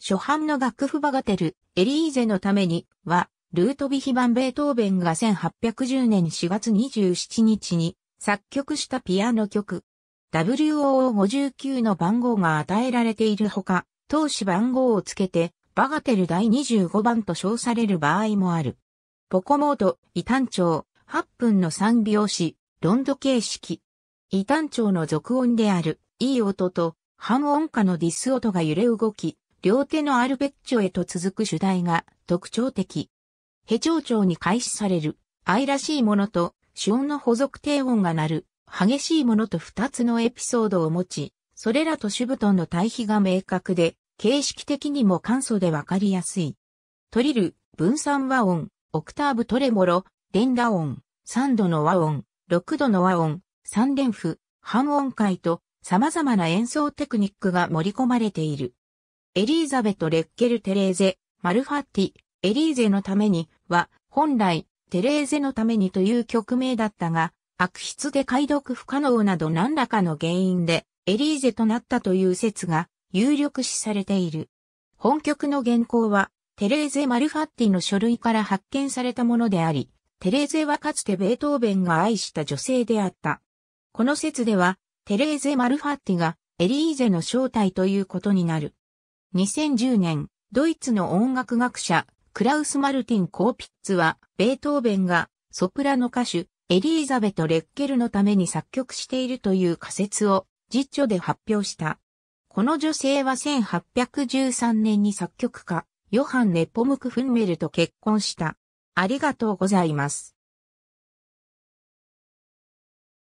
初版の楽譜バガテル、エリーゼのためには、ルートビヒバンベートーベンが1810年4月27日に作曲したピアノ曲。WOO59 の番号が与えられているほか、当時番号をつけて、バガテル第25番と称される場合もある。ポコモード、異端調、8分の3拍子、ロンド形式。異端調の続音である、いい音と、半音下のディス音が揺れ動き、両手のアルペッチョへと続く主題が特徴的。ヘ長調に開始される愛らしいものと主音の補足低音が鳴る激しいものと二つのエピソードを持ち、それらと主布団の対比が明確で、形式的にも簡素でわかりやすい。トリル、分散和音、オクターブトレモロ、連打音、3度の和音、6度の和音、3連符、半音階と様々な演奏テクニックが盛り込まれている。エリーザベト・レッケル・テレーゼ、マルファッティ、エリーゼのためには、本来、テレーゼのためにという曲名だったが、悪質で解読不可能など何らかの原因で、エリーゼとなったという説が有力視されている。本曲の原稿は、テレーゼ・マルファッティの書類から発見されたものであり、テレーゼはかつてベートーベンが愛した女性であった。この説では、テレーゼ・マルファッティがエリーゼの正体ということになる。2010年、ドイツの音楽学者、クラウス・マルティン・コーピッツは、ベートーベンが、ソプラノ歌手、エリーザベト・レッケルのために作曲しているという仮説を、実著で発表した。この女性は1813年に作曲家、ヨハンネ・ポムク・フンメルと結婚した。ありがとうございます。